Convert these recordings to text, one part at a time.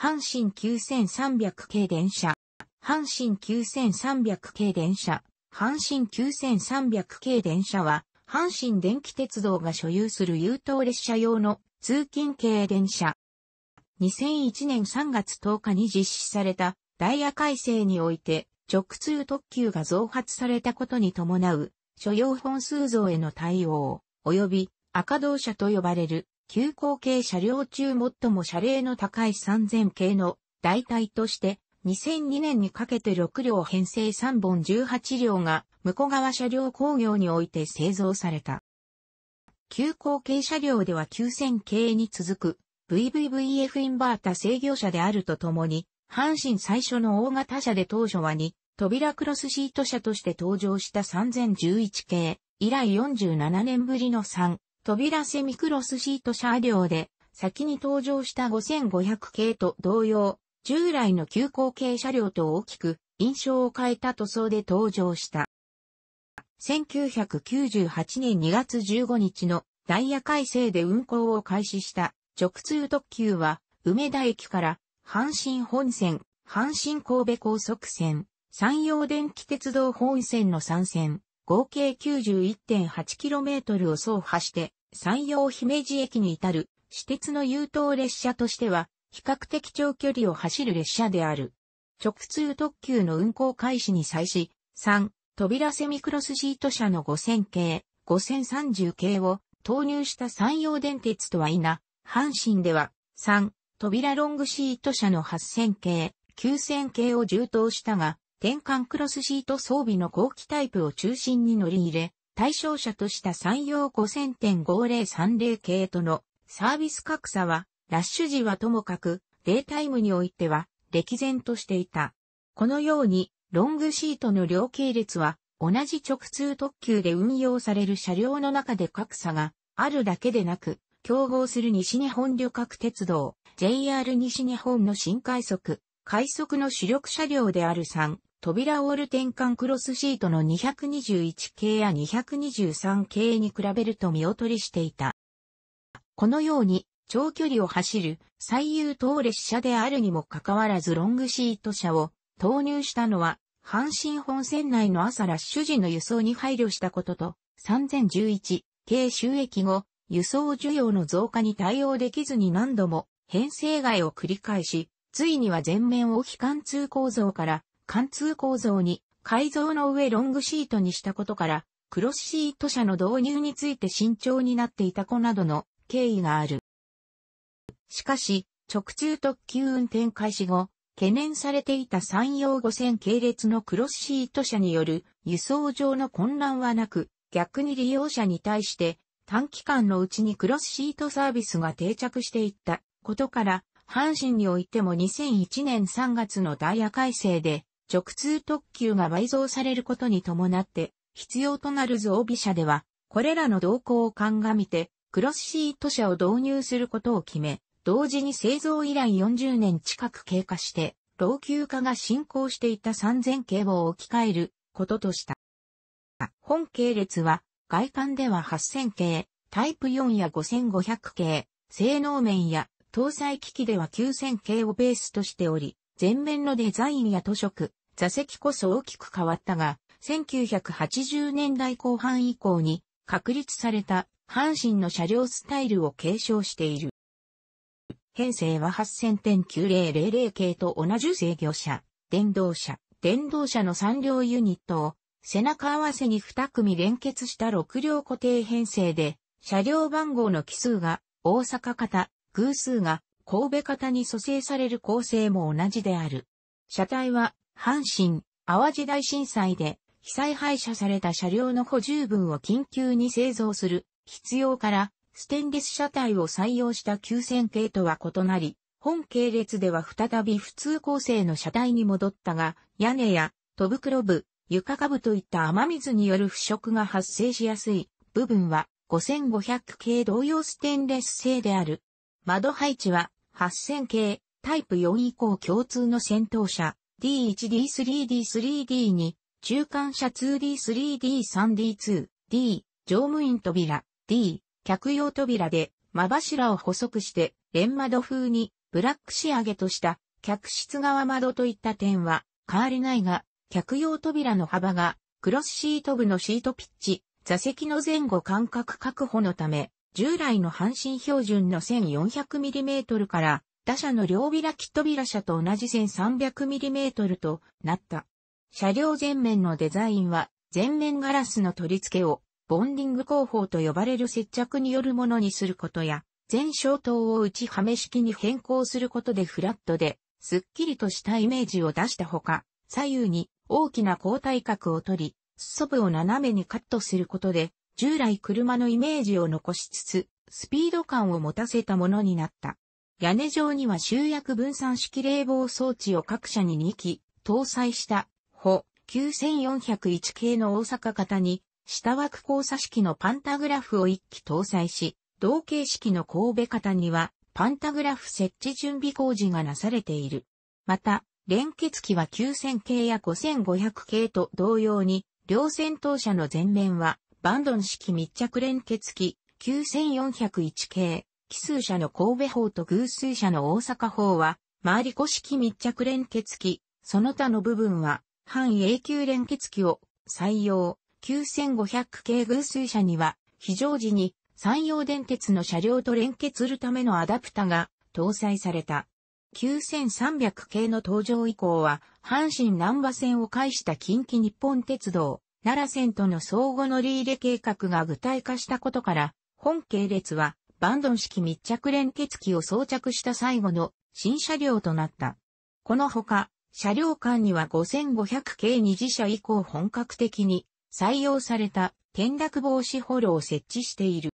阪神9300系電車、阪神9300系電車、阪神9300系電車は、阪神電気鉄道が所有する優等列車用の通勤系電車。2001年3月10日に実施されたダイヤ改正において直通特急が増発されたことに伴う所要本数増への対応及び赤道車と呼ばれる急行系車両中最も車齢の高い3000系の代替として、2002年にかけて6両編成3本18両が、向こ川車両工業において製造された。急行系車両では9000系に続く VVVF インバータ制御車であるとともに、阪神最初の大型車で当初は2扉クロスシート車として登場した3011系、以来47年ぶりの3扉セミクロスシート車両で、先に登場した5500系と同様、従来の急行系車両と大きく印象を変えた塗装で登場した。1998年2月15日のダイヤ改正で運行を開始した直通特急は、梅田駅から阪神本線、阪神神戸高速線、山陽電気鉄道本線の3線、合計 91.8km を走破して山陽姫路駅に至る私鉄の優等列車としては比較的長距離を走る列車である。直通特急の運行開始に際し、3、扉セミクロスシート車の5000系、5030系を投入した山陽電鉄とは否、阪神では3、扉ロングシート車の8000系、9000系を充当したが、転換クロスシート装備の後期タイプを中心に乗り入れ、対象者とした産業5000.5030系とのサービス格差は、ラッシュ時はともかく、データイムにおいては、歴然としていた。このように、ロングシートの両系列は、同じ直通特急で運用される車両の中で格差があるだけでなく、競合する西日本旅客鉄道、JR 西日本の新快速、快速の主力車両である3、扉オール転換クロスシートの221系や223系に比べると見劣りしていた。このように長距離を走る最優等列車であるにもかかわらずロングシート車を投入したのは阪神本線内の朝ラッシュ時の輸送に配慮したことと3011系収益後輸送需要の増加に対応できずに何度も編成外を繰り返し、ついには前面を非貫通構造から貫通構造に改造の上ロングシートにしたことから、クロスシート車の導入について慎重になっていた子などの経緯がある。しかし、直通特急運転開始後、懸念されていた山陽5000系列のクロスシート車による輸送上の混乱はなく、逆に利用者に対して短期間のうちにクロスシートサービスが定着していったことから、阪神においても2001年3月のダイヤ改正で直通特急が倍増されることに伴って必要となる増備車では、これらの動向を鑑みて、クロスシート車を導入することを決め、同時に製造以来40年近く経過して、老朽化が進行していた3000系を置き換えることとした。本系列は、外観では8000系、タイプ4や5500系、性能面や搭載機器では9000系をベースとしており、前面のデザインや塗色、座席こそ大きく変わったが、1980年代後半以降に確立された阪神の車両スタイルを継承している。編成は8000.9000系と同じ制御車、電動車、電動車の3両ユニットを背中合わせに2組連結した6両固定編成で、車両番号の奇数が大阪型、偶数が神戸型に蘇生される構成も同じである。車体は阪神、淡路大震災で被災廃車された車両の補充分を緊急に製造する必要からステンレス車体を採用した9000系とは異なり、本系列では再び普通構成の車体に戻ったが、屋根や戸袋部、床下部といった雨水による腐食が発生しやすい部分は5500系同様ステンレス製である。窓配置は8000系タイプ4以降共通の先頭車、D1D3D3D に、中間車 2D3D3D2、D、乗務員扉、D、客用扉で、間柱を細くして、連窓風に、ブラック仕上げとした、客室側窓といった点は、変わりないが、客用扉の幅が、クロスシート部のシートピッチ、座席の前後間隔確保のため、従来の阪神標準の 1400mm から打者の両開き扉車と同じ 1300mm となった。車両前面のデザインは前面ガラスの取り付けをボンディング工法と呼ばれる接着によるものにすることや、全消灯を内はめ式に変更することでフラットで、すっきりとしたイメージを出したほか、左右に大きな交代角を取り、裾部を斜めにカットすることで、従来車のイメージを残しつつ、スピード感を持たせたものになった。屋根上には集約分散式冷房装置を各社に2機搭載した、歩9401系の大阪型に、下枠交差式のパンタグラフを1機搭載し、同型式の神戸型には、パンタグラフ設置準備工事がなされている。また、連結機は9000系や5500系と同様に、両戦闘車の前面は、バンドン式密着連結機9401系、奇数社の神戸法と偶数社の大阪法は、回り古式密着連結機、その他の部分は、半永久連結機を採用、9500系偶数車には、非常時に山陽電鉄の車両と連結するためのアダプタが搭載された。9300系の登場以降は、阪神南波線を介した近畿日本鉄道、奈良線との相互乗り入れ計画が具体化したことから、本系列はバンドン式密着連結機を装着した最後の新車両となった。このほか、車両間には5500系二次車以降本格的に採用された転落防止ホロを設置している。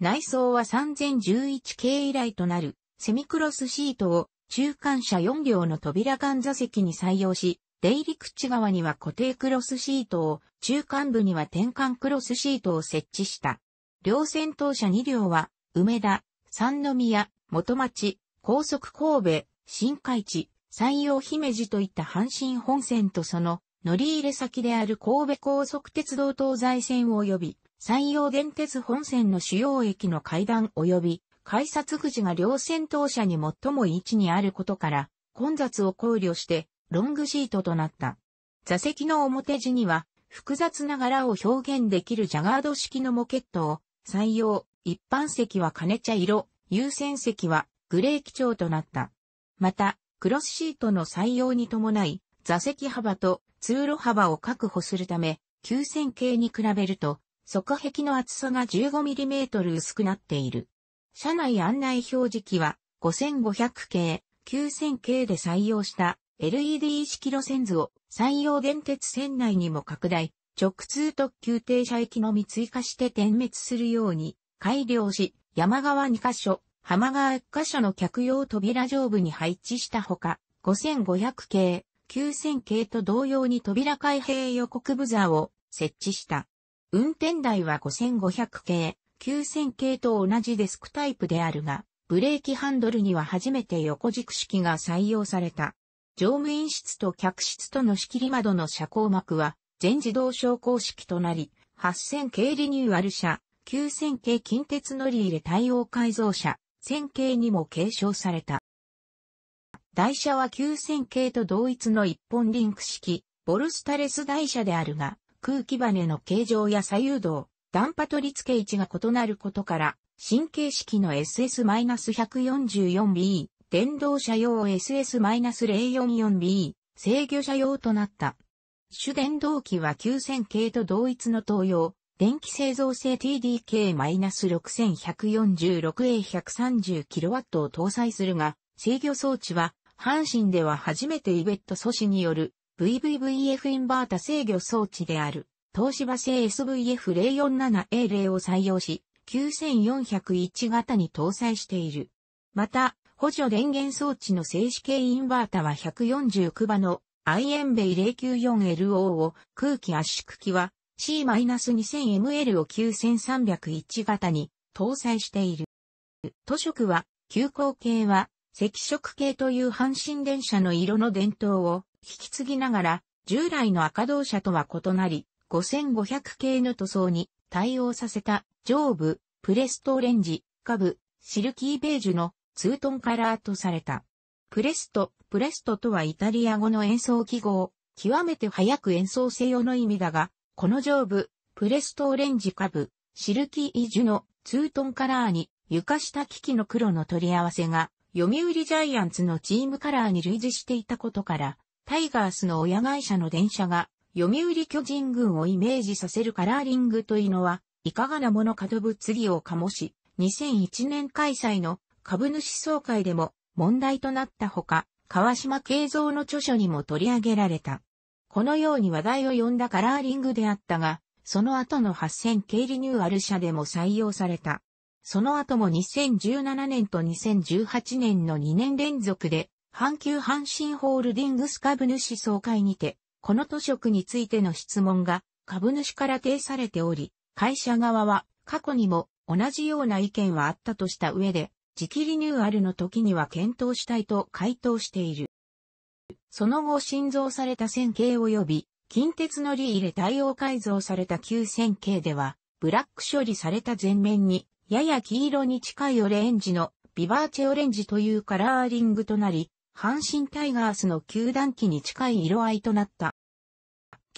内装は3011系以来となるセミクロスシートを中間車4両の扉間座席に採用し、出入り口側には固定クロスシートを、中間部には転換クロスシートを設置した。両戦闘車2両は、梅田、三宮、元町、高速神戸、新海地、山陽姫路といった阪神本線とその乗り入れ先である神戸高速鉄道東西線及び山陽電鉄本線の主要駅の階段及び改札口が両線当社に最も位置にあることから混雑を考慮してロングシートとなった。座席の表地には複雑な柄を表現できるジャガード式のモケットを採用、一般席は金茶色、優先席はグレー基調となった。また、クロスシートの採用に伴い、座席幅と通路幅を確保するため、9000系に比べると、側壁の厚さが 15mm 薄くなっている。車内案内表示器は5500系、9000系で採用した LED 式路線図を採用電鉄線内にも拡大、直通特急停車駅のみ追加して点滅するように改良し、山側2カ所、浜側1カ所の客用扉上部に配置したほか、5500系、9000系と同様に扉開閉予告ブザーを設置した。運転台は5500系、9000系と同じデスクタイプであるが、ブレーキハンドルには初めて横軸式が採用された。乗務員室と客室との仕切り窓の遮光幕は全自動昇降式となり、8000系リニューアル車、9000系近鉄乗り入れ対応改造車、1000系にも継承された。台車は9000系と同一の一本リンク式、ボルスタレス台車であるが、空気バネの形状や左右動、段波取り付け位置が異なることから、新形式の SS-144B、電動車用 SS-044B、制御車用となった。主電動機は9000系と同一の東洋、電気製造性 TDK-6146A130kW を搭載するが、制御装置は、阪神では初めてイベット阻止による VVVF インバータ制御装置である、東芝製 SVF047A0 を採用し、9401型に搭載している。また、補助電源装置の静止系インバータは149場のアイエンベイ 094LO を空気圧縮機は C-2000ML を9301型に搭載している。図色は、急行系は、赤色系という阪神電車の色の伝統を引き継ぎながら、従来の赤同車とは異なり、5500系の塗装に対応させた上部、プレストオレンジ、下部、シルキーベージュのツートンカラーとされた。プレスト、プレストとはイタリア語の演奏記号、極めて早く演奏せよの意味だが、この上部、プレストオレンジ下部、シルキーイジュのツートンカラーに床下機器の黒の取り合わせが、読売ジャイアンツのチームカラーに類似していたことから、タイガースの親会社の電車が、読売巨人軍をイメージさせるカラーリングというのは、いかがなものかと物議を醸し、2001年開催の株主総会でも問題となったほか、川島慶三の著書にも取り上げられた。このように話題を呼んだカラーリングであったが、その後の8000系リニューアル社でも採用された。その後も2017年と2018年の2年連続で、阪急阪神ホールディングス株主総会にて、この図区についての質問が株主から呈されており、会社側は過去にも同じような意見はあったとした上で、時期リニューアルの時には検討したいと回答している。その後新造された線形及び近鉄のリ入れ対応改造された旧線形では、ブラック処理された前面に、やや黄色に近いオレンジのビバーチェオレンジというカラーリングとなり、阪神タイガースの球団機に近い色合いとなった。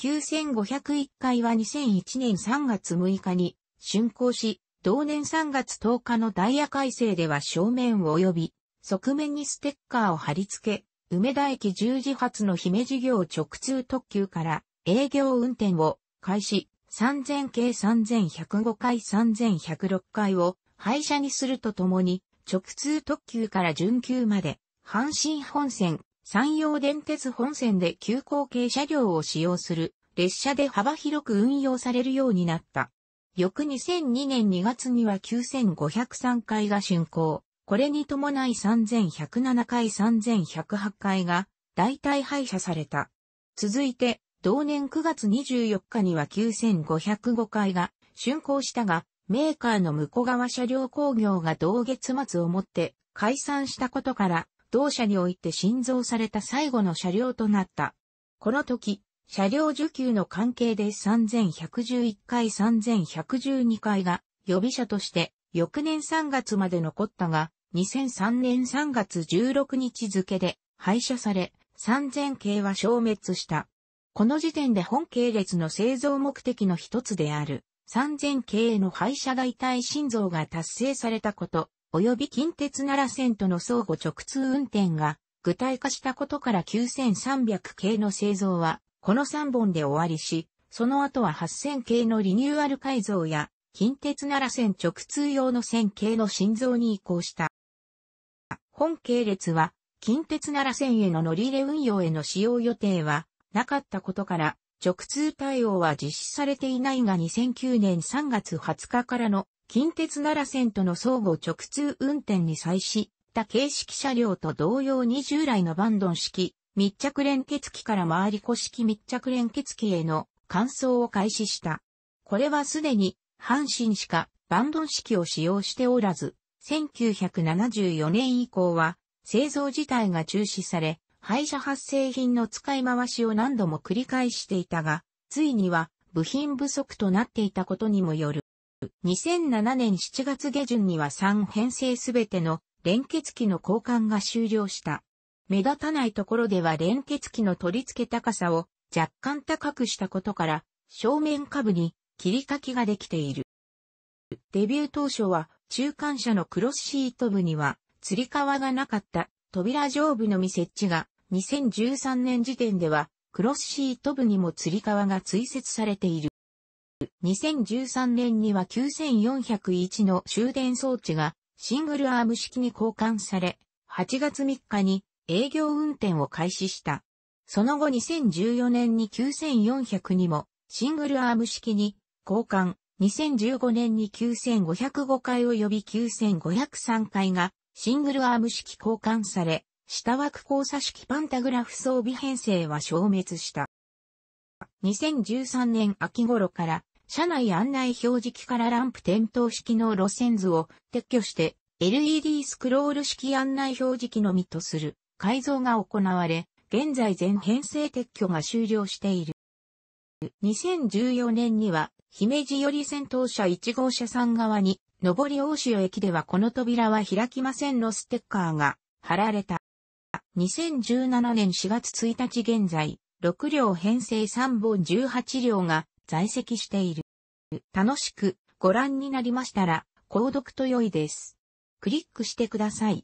9501回は2001年3月6日に竣工し、同年3月10日のダイヤ改正では正面及び側面にステッカーを貼り付け、梅田駅十字発の姫事業直通特急から営業運転を開始、3000系3105回3106回を廃車にするとともに、直通特急から準急まで、阪神本線、山陽電鉄本線で急行系車両を使用する列車で幅広く運用されるようになった。翌2002年2月には9503回が竣工。これに伴い3107回3108回が大体廃車された。続いて、同年9月24日には9505回が竣工したが、メーカーの向川車両工業が同月末をもって解散したことから、同社において新造された最後の車両となった。この時、車両受給の関係で3111回3112回が予備車として翌年3月まで残ったが、2003年3月16日付で廃車され、3000系は消滅した。この時点で本系列の製造目的の一つである、3000系の廃車代替心臓が達成されたこと、及び近鉄奈良線との相互直通運転が具体化したことから9300系の製造はこの3本で終わりし、その後は8000系のリニューアル改造や、近鉄奈良線直通用の線系の新造に移行した。本系列は、近鉄奈良線への乗り入れ運用への使用予定はなかったことから、直通対応は実施されていないが2009年3月20日からの近鉄奈良線との相互直通運転に際した形式車両と同様に従来のバンドン式密着連結機から回り古式密着連結機への換装を開始した。これはすでに、阪神しかバンドン式を使用しておらず、1974年以降は、製造自体が中止され、廃車発生品の使い回しを何度も繰り返していたが、ついには部品不足となっていたことにもよる。2007年7月下旬には3編成すべての連結機の交換が終了した。目立たないところでは連結器の取り付け高さを若干高くしたことから、正面下部に切り欠きができている。デビュー当初は中間車のクロスシート部には釣り革がなかった扉上部のみ設置が2013年時点ではクロスシート部にも釣り革が追設されている。2013年には9401の終電装置がシングルアーム式に交換され、8月3日に営業運転を開始した。その後2014年に9400にもシングルアーム式に交換、2015年に9505回及び9503回がシングルアーム式交換され、下枠交差式パンタグラフ装備編成は消滅した。2013年秋頃から車内案内表示器からランプ点灯式の路線図を撤去して LED スクロール式案内表示器のみとする。改造が行われ、現在全編成撤去が終了している。2014年には、姫路より先頭車1号車3側に、上り大潮駅ではこの扉は開きませんのステッカーが貼られた。2017年4月1日現在、6両編成3本18両が在籍している。楽しくご覧になりましたら、購読と良いです。クリックしてください。